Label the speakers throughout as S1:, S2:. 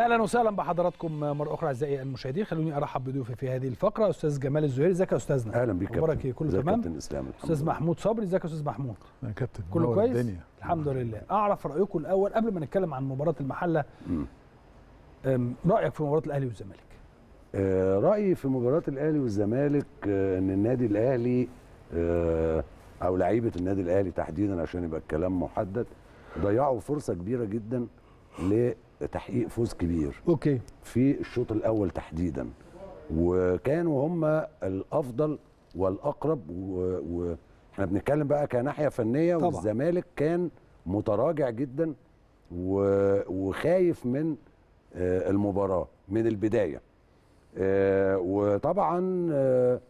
S1: اهلا وسهلا بحضراتكم مره اخرى اعزائي المشاهدين خلوني ارحب بضيوفي في هذه الفقره
S2: استاذ جمال الزهيري ازيك يا استاذنا اهلا كابتن اخبارك ايه كله تمام كابتن اسلام
S1: استاذ محمود صبري ازيك يا استاذ محمود
S2: يا كابتن كله كويس الدنيا.
S1: الحمد لله اعرف رايكم الاول قبل ما نتكلم عن مباراه المحله رايك في مباراه الاهلي والزمالك
S2: آه رايي في مباراه الاهلي والزمالك آه ان النادي الاهلي آه او لعيبه النادي الاهلي تحديدا عشان يبقى الكلام محدد ضيعوا فرصه كبيره جدا ل تحقيق فوز كبير اوكي في الشوط الاول تحديدا وكانوا هم الافضل والاقرب واحنا و... بنتكلم بقى كناحيه فنيه طبعا. والزمالك كان متراجع جدا و... وخايف من آه، المباراه من البدايه آه، وطبعا آه،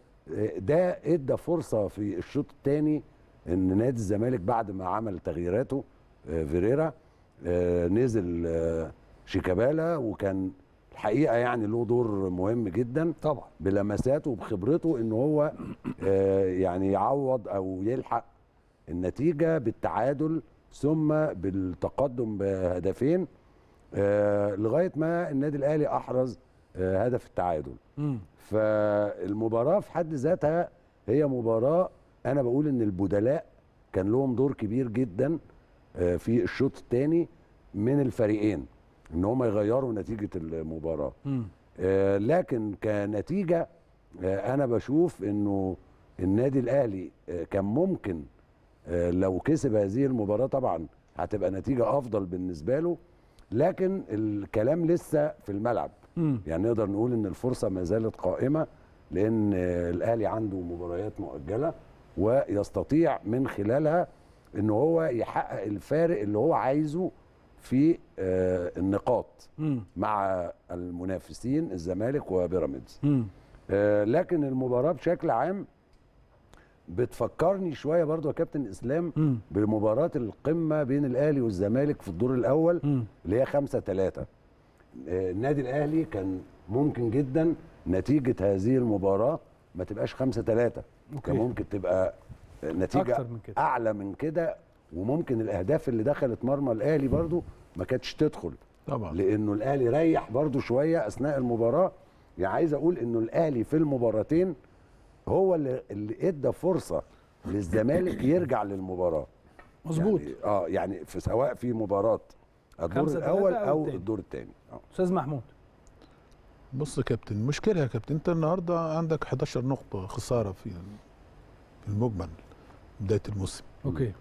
S2: ده ادى فرصه في الشوط الثاني ان نادي الزمالك بعد ما عمل تغييراته فيريرا نزل شيكابالا وكان الحقيقه يعني له دور مهم جدا طبعا بلمساته وبخبرته ان هو آه، يعني يعوض او يلحق النتيجه بالتعادل ثم بالتقدم بهدفين آه، لغايه ما النادي الاهلي احرز آه، هدف التعادل م. فالمباراه في حد ذاتها هي مباراه انا بقول ان البدلاء كان لهم دور كبير جدا في الشوط الثاني من الفريقين ان هم يغيروا نتيجه المباراه آه لكن كنتيجه آه انا بشوف انه النادي الاهلي آه كان ممكن آه لو كسب هذه المباراه طبعا هتبقى نتيجه افضل بالنسبه له لكن الكلام لسه في الملعب م. يعني نقدر نقول ان الفرصه ما زالت قائمه لان الاهلي عنده مباريات مؤجله ويستطيع من خلالها ان هو يحقق الفارق اللي هو عايزه في آه، النقاط مع المنافسين الزمالك وبيراميدز آه، لكن المباراه بشكل عام بتفكرني شويه برضو يا كابتن اسلام م. بمباراه القمه بين الاهلي والزمالك في الدور الاول م. اللي هي 5 3 آه، النادي الاهلي كان ممكن جدا نتيجه هذه المباراه ما تبقاش 5 3 كان ممكن تبقى نتيجه أكتر من كده. اعلى من كده وممكن الاهداف اللي دخلت مرمى الاهلي برضو ما كانتش تدخل طبعا لانه الاهلي ريح برضو شويه اثناء المباراه يعني عايز اقول انه الاهلي في المباراتين هو اللي, اللي ادى فرصه للزمالك يرجع للمباراه مظبوط يعني اه يعني في سواء في مباراه الدور الاول او الدور الثاني آه.
S1: استاذ محمود بص يا كابتن مشكله يا كابتن انت النهارده عندك 11 نقطه خساره في المجمل بدايه الموسم اوكي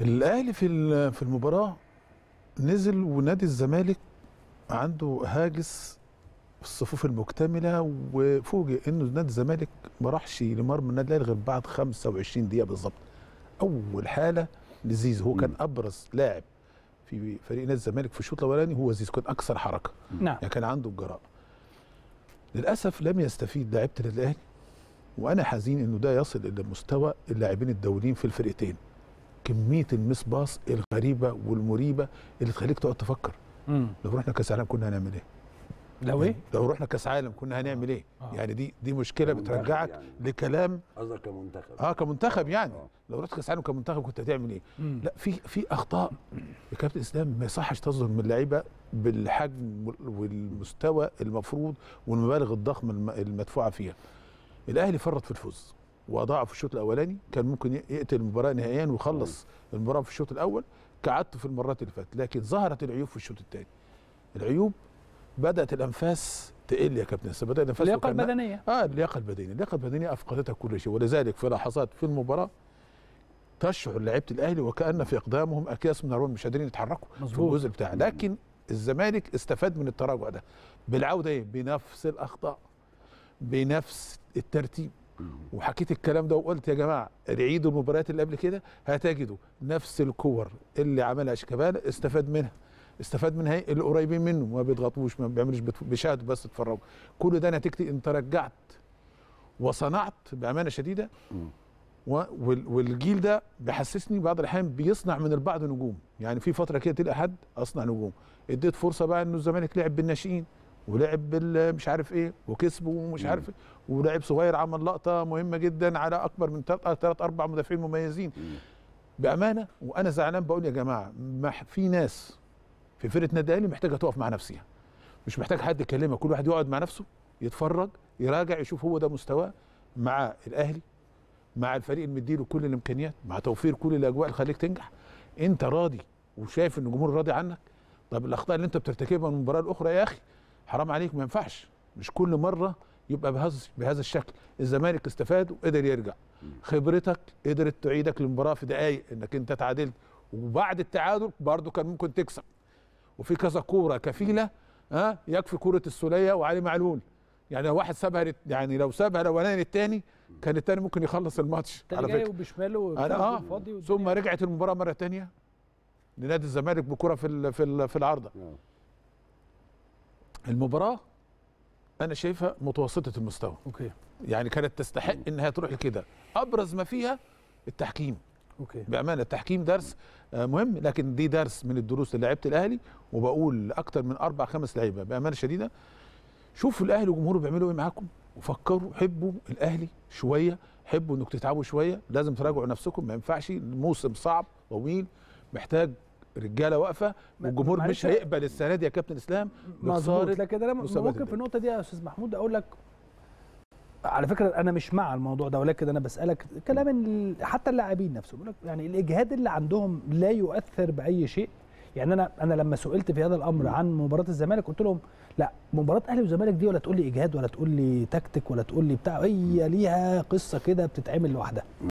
S1: الاهلي في في المباراه نزل ونادي الزمالك عنده هاجس في الصفوف المكتمله وفوجئ انه نادي الزمالك ما راحش لمرمى النادي الاهلي غير بعد 25 دقيقه بالظبط اول حاله لزيزو هو كان ابرز لاعب في فريق نادي الزمالك في الشوط الاولاني هو زيزو كان اكثر حركه نعم يعني كان عنده الجراءه للاسف لم يستفيد لاعيبه النادي الاهلي وانا حزين انه ده يصل الى مستوى اللاعبين الدوليين في الفرقتين كميه المس باص الغريبه والمريبه اللي تخليك تقعد تفكر مم. لو رحنا كاس عالم كنا هنعمل ايه؟ لو يعني ايه؟ لو رحنا كاس عالم كنا هنعمل ايه؟ آه. يعني دي دي مشكله بترجعك يعني. لكلام
S2: قصدك كمنتخب
S1: اه كمنتخب يعني آه. لو رحت كاس عالم كمنتخب كنت هتعمل ايه؟ مم. لا في في اخطاء يا كابتن اسلام ما يصحش تصدر من اللعيبه بالحجم والمستوى المفروض والمبالغ الضخمه المدفوعه فيها. الاهلي فرط في الفوز واضاعه في الشوط الاولاني كان ممكن يقتل المباراه نهائيا ويخلص أيوه. المباراه في الشوط الاول كعدت في المرات اللي فاتت لكن ظهرت العيوب في الشوط الثاني العيوب بدات الانفاس تقل يا كابتن بدات الانفاس اللياقه البدنيه اه اللياقه البدنيه اللياقه البدنيه افقدتها كل شيء ولذلك في لحظات في المباراه تشعر لعيبه الاهلي وكان في اقدامهم اكياس من الروم مش قادرين يتحركوا مزبوط. في الجزء بتاعه لكن الزمالك استفاد من التراجع ده بالعوده ايه بنفس الاخطاء بنفس الترتيب وحكيت الكلام ده وقلت يا جماعه عيدوا المباريات اللي قبل كده هتجدوا نفس الكور اللي عملها شيكابالا استفاد منها استفاد منها إيه؟ القريبين منه ما بيضغطوش ما بيعملوش بيشاهدوا بس اتفرجوا كل ده نتيجه انت رجعت وصنعت بامانه شديده والجيل ده بيحسسني بعض الاحيان بيصنع من البعض نجوم يعني في فتره كده تلقى حد اصنع نجوم اديت فرصه بقى انه الزمالك لعب بالناشئين ولعب بال مش عارف ايه وكسبه ومش عارف ايه ولاعب صغير عمل لقطه مهمه جدا على اكبر من ثلاث اربع مدافعين مميزين بامانه وانا زعلان بقول يا جماعه ما في ناس في فرقه نادي الاهلي محتاجه تقف مع نفسها مش محتاج حد يكلمها كل واحد يقعد مع نفسه يتفرج يراجع يشوف هو ده مستواه مع الاهلي مع الفريق اللي مديله كل الامكانيات مع توفير كل الاجواء اللي تخليك تنجح انت راضي وشايف ان الجمهور راضي عنك طب الاخطاء اللي انت بترتكبها من المباراه الاخرى يا اخي حرام عليك ما ينفعش مش كل مره يبقى بهذا بهذا الشكل الزمالك استفاد وقدر يرجع خبرتك قدرت تعيدك المباراه في دقائق انك انت تعادلت وبعد التعادل برضه كان ممكن تكسب وفي كذا كوره كفيله ها آه، يكفي كوره السوليه وعلي معلول يعني لو واحد سابها يعني لو سابها الاولاني للتاني كان التاني ممكن يخلص الماتش على فكره وبشماله أنا آه فاضي ثم رجعت المباراه مره تانية لنادي الزمالك بكره في في في العارضه آه. المباراه انا شايفها متوسطه المستوى اوكي يعني كانت تستحق انها تروح لكده ابرز ما فيها التحكيم اوكي بامانه التحكيم درس آه، مهم لكن دي درس من الدروس للاعيبه الاهلي وبقول لاكثر من اربع خمس لعيبه بامانه شديده شوفوا الاهلي وجمهوره بيعملوا ايه معاكم وفكروا حبوا الاهلي شويه حبوا انكم تتعبوا شويه لازم تراجعوا نفسكم ما ينفعش الموسم صعب طويل محتاج رجاله واقفه والجمهور مش هيقبل السنه دي يا كابتن اسلام مظبوط لكن انا ممكن في النقطه دي يا استاذ محمود اقول لك على فكره انا مش مع الموضوع ده ولكن انا بسالك كلام حتى اللاعبين نفسهم بيقول لك يعني الاجهاد اللي عندهم لا يؤثر باي شيء يعني انا انا لما سئلت في هذا الامر عن مباراه الزمالك قلت لهم لا مباراه اهلي وزمالك دي ولا تقول لي اجهاد ولا تقول لي تكتيك ولا تقول لي بتاع هي ليها قصه كده بتتعمل لوحدها